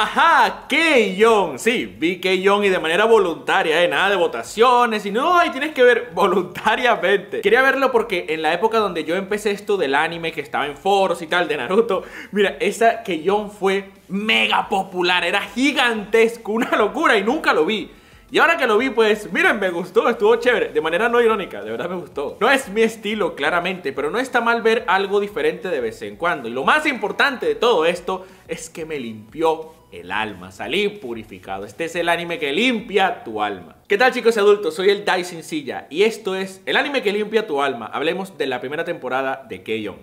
Ajá, Keyon. Sí, vi Keyon y de manera voluntaria, eh. Nada de votaciones y no, ahí tienes que ver voluntariamente. Quería verlo porque en la época donde yo empecé esto del anime, que estaba en foros y tal, de Naruto, mira, esa Keyon fue mega popular, era gigantesco, una locura y nunca lo vi. Y ahora que lo vi, pues, miren, me gustó, estuvo chévere, de manera no irónica, de verdad me gustó. No es mi estilo, claramente, pero no está mal ver algo diferente de vez en cuando. Y lo más importante de todo esto es que me limpió el alma, salir purificado. Este es el anime que limpia tu alma. ¿Qué tal chicos adultos? Soy el Dai Silla y esto es el anime que limpia tu alma. Hablemos de la primera temporada de Keion.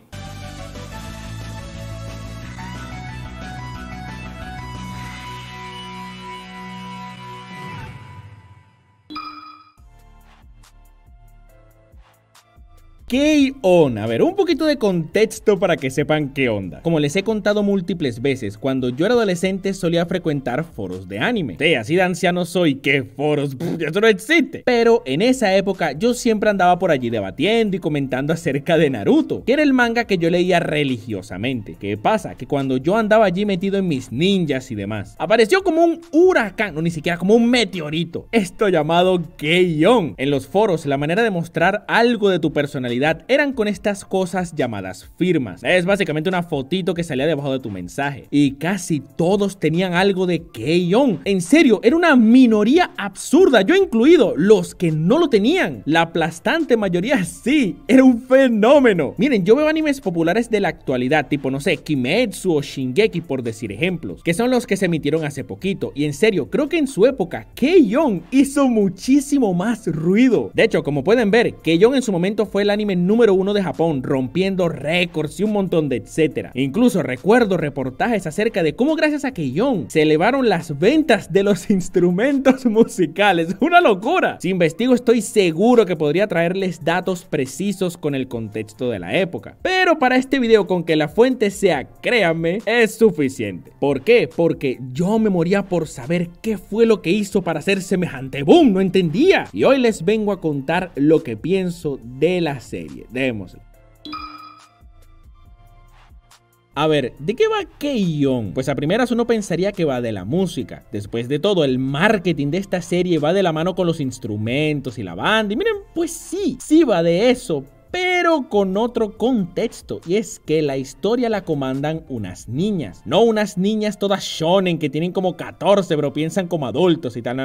Keion, on A ver, un poquito de contexto para que sepan qué onda. Como les he contado múltiples veces, cuando yo era adolescente solía frecuentar foros de anime. Sí, así de anciano soy, ¿qué foros? eso no existe. Pero en esa época yo siempre andaba por allí debatiendo y comentando acerca de Naruto, que era el manga que yo leía religiosamente. ¿Qué pasa? Que cuando yo andaba allí metido en mis ninjas y demás, apareció como un huracán, o ni siquiera como un meteorito, esto llamado Keion En los foros, la manera de mostrar algo de tu personalidad eran con estas cosas llamadas firmas. Es básicamente una fotito que salía debajo de tu mensaje. Y casi todos tenían algo de Keyon. En serio, era una minoría absurda, yo incluido, los que no lo tenían. La aplastante mayoría sí, era un fenómeno. Miren, yo veo animes populares de la actualidad, tipo, no sé, Kimetsu o Shingeki, por decir ejemplos, que son los que se emitieron hace poquito. Y en serio, creo que en su época, Keyon hizo muchísimo más ruido. De hecho, como pueden ver, Keyon en su momento fue el anime número uno de Japón, rompiendo récords y un montón de etcétera. Incluso recuerdo reportajes acerca de cómo gracias a Keyon se elevaron las ventas de los instrumentos musicales. ¡Una locura! Si investigo estoy seguro que podría traerles datos precisos con el contexto de la época. Pero para este video con que la fuente sea créanme es suficiente. ¿Por qué? Porque yo me moría por saber qué fue lo que hizo para hacer semejante boom, no entendía. Y hoy les vengo a contar lo que pienso de la serie. A ver, ¿de qué va Keion? Pues a primeras uno pensaría que va de la música. Después de todo, el marketing de esta serie va de la mano con los instrumentos y la banda. Y miren, pues sí, sí va de eso, pero pero con otro contexto, y es que la historia la comandan unas niñas, no unas niñas todas shonen que tienen como 14, pero piensan como adultos y tal,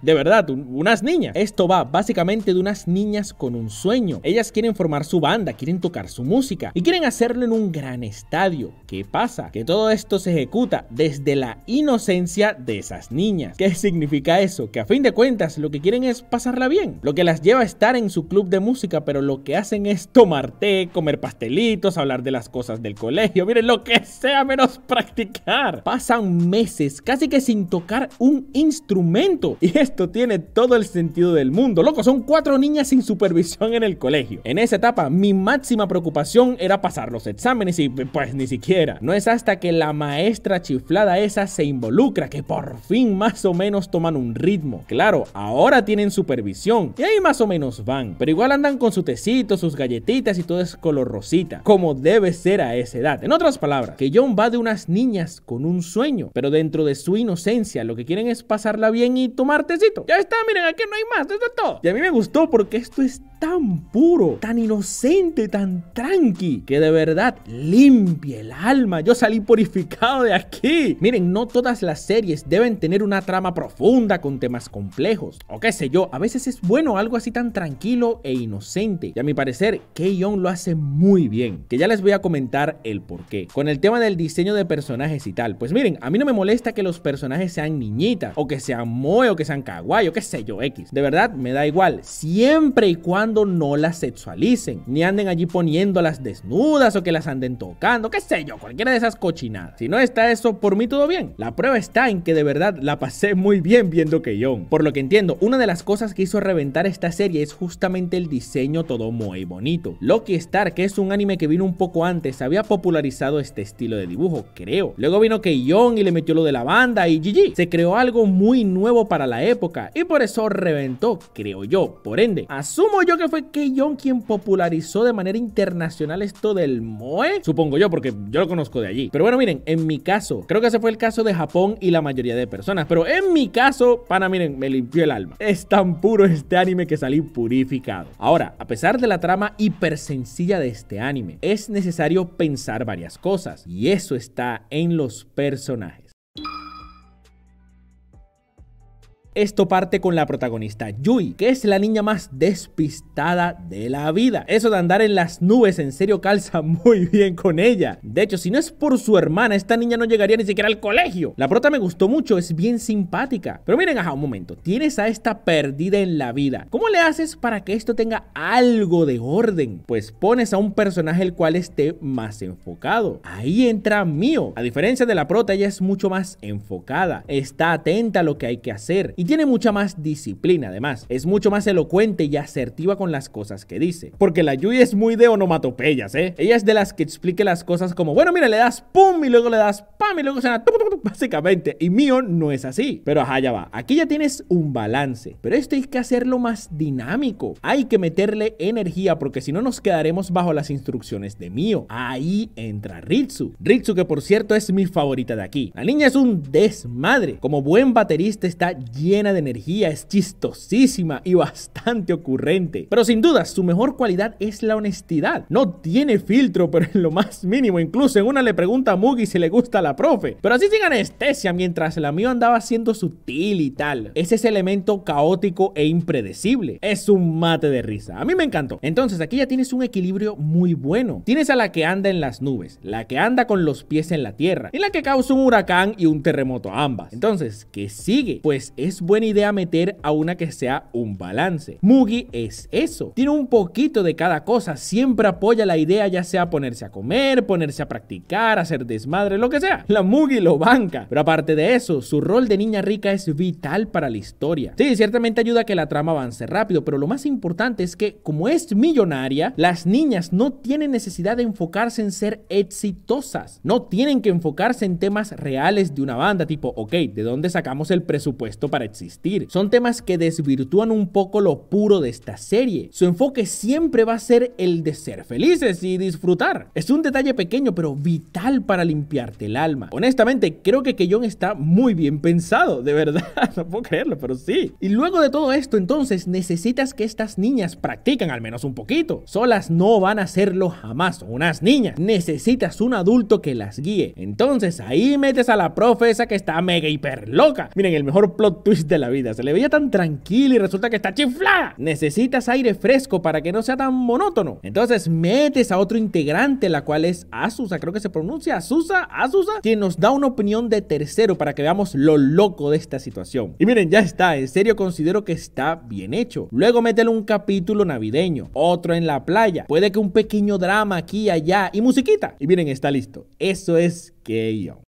de verdad, unas niñas. Esto va básicamente de unas niñas con un sueño. Ellas quieren formar su banda, quieren tocar su música y quieren hacerlo en un gran estadio. ¿Qué pasa? Que todo esto se ejecuta desde la inocencia de esas niñas. ¿Qué significa eso? Que a fin de cuentas lo que quieren es pasarla bien, lo que las lleva a estar en su club de música, pero lo que hacen es tomar té, comer pastelitos, hablar de las cosas del colegio, miren lo que sea menos practicar. Pasan meses casi que sin tocar un instrumento y esto tiene todo el sentido del mundo. Loco, son cuatro niñas sin supervisión en el colegio. En esa etapa mi máxima preocupación era pasar los exámenes y pues ni siquiera. No es hasta que la maestra chiflada esa se involucra que por fin más o menos toman un ritmo. Claro, ahora tienen supervisión y ahí más o menos van, pero igual andan con su tecito, sus galletitas y todo es color rosita, como debe ser a esa edad. En otras palabras, que John va de unas niñas con un sueño, pero dentro de su inocencia lo que quieren es pasarla bien y tomar tecito. Ya está, miren, aquí no hay más, esto es todo. Y a mí me gustó porque esto es tan puro, tan inocente, tan tranqui, que de verdad limpia el alma. Yo salí purificado de aquí. Miren, no todas las series deben tener una trama profunda con temas complejos, o qué sé yo, a veces es bueno algo así tan tranquilo e inocente. Y a mi parecer, yo lo hace muy bien, que ya les voy a comentar el por qué. Con el tema del diseño de personajes y tal, pues miren, a mí no me molesta que los personajes sean niñitas, o que sean moe, o que sean kawaii, o qué sé yo, X. De verdad, me da igual, siempre y cuando no las sexualicen, ni anden allí poniéndolas desnudas, o que las anden tocando, qué sé yo, cualquiera de esas cochinadas. Si no está eso, por mí todo bien. La prueba está en que de verdad la pasé muy bien viendo que Por lo que entiendo, una de las cosas que hizo reventar esta serie es justamente el diseño todo muy bonito. Lucky Star, que es un anime que vino un poco antes, había popularizado este estilo de dibujo, creo. Luego vino Keion y le metió lo de la banda y GG. Se creó algo muy nuevo para la época y por eso reventó, creo yo. Por ende, asumo yo que fue Keion quien popularizó de manera internacional esto del Moe, supongo yo, porque yo lo conozco de allí. Pero bueno, miren, en mi caso, creo que ese fue el caso de Japón y la mayoría de personas, pero en mi caso, pana, miren, me limpió el alma. Es tan puro este anime que salí purificado. Ahora, a pesar de la trama y sencilla de este anime. Es necesario pensar varias cosas y eso está en los personajes. Esto parte con la protagonista Yui, que es la niña más despistada de la vida. Eso de andar en las nubes en serio calza muy bien con ella. De hecho, si no es por su hermana, esta niña no llegaría ni siquiera al colegio. La prota me gustó mucho, es bien simpática. Pero miren, ajá, un momento. Tienes a esta perdida en la vida. ¿Cómo le haces para que esto tenga algo de orden? Pues pones a un personaje el cual esté más enfocado. Ahí entra mío. A diferencia de la prota, ella es mucho más enfocada. Está atenta a lo que hay que hacer y tiene mucha más disciplina además. Es mucho más elocuente y asertiva con las cosas que dice. Porque la Yui es muy de onomatopeyas, ¿eh? Ella es de las que explique las cosas como, bueno, mira, le das pum y luego le das pam y luego suena tup, básicamente. Y Mio no es así. Pero ajá, ya va. Aquí ya tienes un balance. Pero esto hay que hacerlo más dinámico. Hay que meterle energía porque si no nos quedaremos bajo las instrucciones de Mio Ahí entra Ritsu. Ritsu que por cierto es mi favorita de aquí. La niña es un desmadre. Como buen baterista está lleno llena de energía, es chistosísima y bastante ocurrente. Pero sin duda, su mejor cualidad es la honestidad. No tiene filtro, pero en lo más mínimo. Incluso en una le pregunta a Mugi si le gusta a la profe. Pero así sin anestesia, mientras la mío andaba siendo sutil y tal. Es ese elemento caótico e impredecible. Es un mate de risa. A mí me encantó. Entonces, aquí ya tienes un equilibrio muy bueno. Tienes a la que anda en las nubes, la que anda con los pies en la tierra y la que causa un huracán y un terremoto ambas. Entonces, ¿qué sigue? Pues es buena idea meter a una que sea un balance. Mugi es eso. Tiene un poquito de cada cosa. Siempre apoya la idea, ya sea ponerse a comer, ponerse a practicar, hacer desmadre, lo que sea. La Mugi lo banca. Pero aparte de eso, su rol de niña rica es vital para la historia. Sí, ciertamente ayuda a que la trama avance rápido, pero lo más importante es que, como es millonaria, las niñas no tienen necesidad de enfocarse en ser exitosas. No tienen que enfocarse en temas reales de una banda, tipo, ok, ¿de dónde sacamos el presupuesto para existir. Son temas que desvirtúan un poco lo puro de esta serie. Su enfoque siempre va a ser el de ser felices y disfrutar. Es un detalle pequeño pero vital para limpiarte el alma. Honestamente, creo que Keyon está muy bien pensado, de verdad, no puedo creerlo, pero sí. Y luego de todo esto, entonces necesitas que estas niñas practiquen al menos un poquito. Solas no van a hacerlo jamás, unas niñas. Necesitas un adulto que las guíe. Entonces ahí metes a la profesa que está mega hiper loca. Miren, el mejor plot twist de la vida. Se le veía tan tranquilo y resulta que está chiflada. Necesitas aire fresco para que no sea tan monótono. Entonces metes a otro integrante, la cual es Azusa, creo que se pronuncia Azusa, Azusa, quien nos da una opinión de tercero para que veamos lo loco de esta situación. Y miren, ya está, en serio considero que está bien hecho. Luego métele un capítulo navideño, otro en la playa, puede que un pequeño drama aquí y allá y musiquita. Y miren, está listo. Eso es que yo.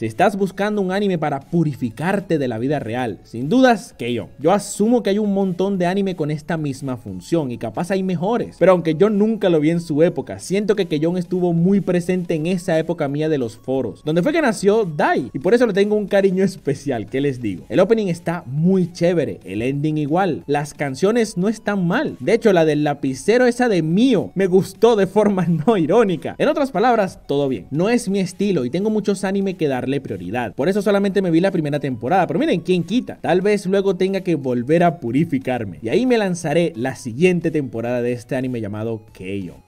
Si estás buscando un anime para purificarte de la vida real, sin dudas que Yo asumo que hay un montón de anime con esta misma función y capaz hay mejores. Pero aunque yo nunca lo vi en su época, siento que Keyon estuvo muy presente en esa época mía de los foros, donde fue que nació Dai. Y por eso le tengo un cariño especial, ¿qué les digo? El opening está muy chévere, el ending igual, las canciones no están mal. De hecho, la del lapicero esa de mío me gustó de forma no irónica. En otras palabras, todo bien. No es mi estilo y tengo muchos anime que dar prioridad. Por eso solamente me vi la primera temporada, pero miren, ¿quién quita? Tal vez luego tenga que volver a purificarme. Y ahí me lanzaré la siguiente temporada de este anime llamado Keio.